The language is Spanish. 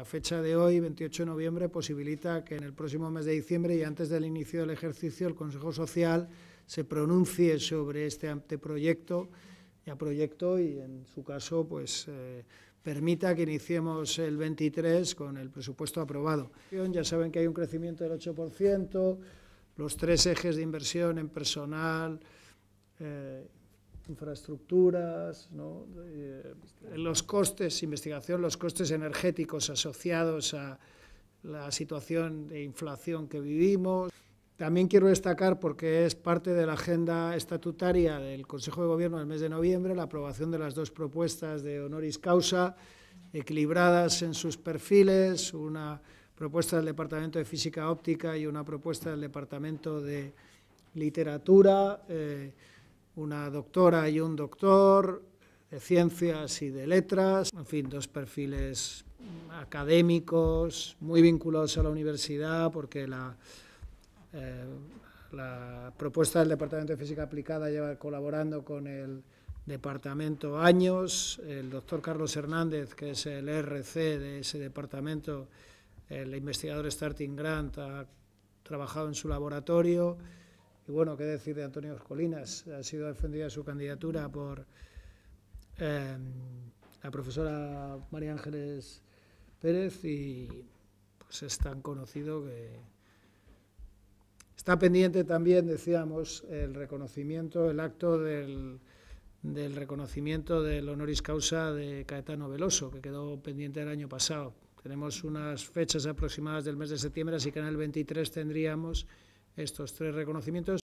la fecha de hoy, 28 de noviembre, posibilita que en el próximo mes de diciembre y antes del inicio del ejercicio el Consejo Social se pronuncie sobre este anteproyecto, ya proyecto, y en su caso, pues eh, permita que iniciemos el 23 con el presupuesto aprobado. Ya saben que hay un crecimiento del 8%, los tres ejes de inversión en personal, eh, infraestructuras, eh, los costes, investigación, los costes energéticos asociados a la situación de inflación que vivimos. También quiero destacar, porque es parte de la agenda estatutaria del Consejo de Gobierno del mes de noviembre, la aprobación de las dos propuestas de honoris causa, equilibradas en sus perfiles, una propuesta del Departamento de Física Óptica y una propuesta del Departamento de Literatura. Eh, una doctora y un doctor de ciencias y de letras, en fin, dos perfiles académicos muy vinculados a la universidad porque la, eh, propuesta del Departamento de Física Aplicada lleva colaborando con el departamento años, el doctor Carlos Hernández, que es el RC de ese departamento, el investigador Starting Grant ha trabajado en su laboratorio, y bueno, qué decir de Antonio Colinas, ha sido defendida su candidatura por em, la profesora María Ángeles Pérez y pues es tan conocido que está pendiente también, decíamos, el reconocimiento, el acto del, del reconocimiento del honoris causa de Caetano Veloso, que quedó pendiente el año pasado. Tenemos unas fechas aproximadas del mes de septiembre, así que en el 23 tendríamos estos tres reconocimientos.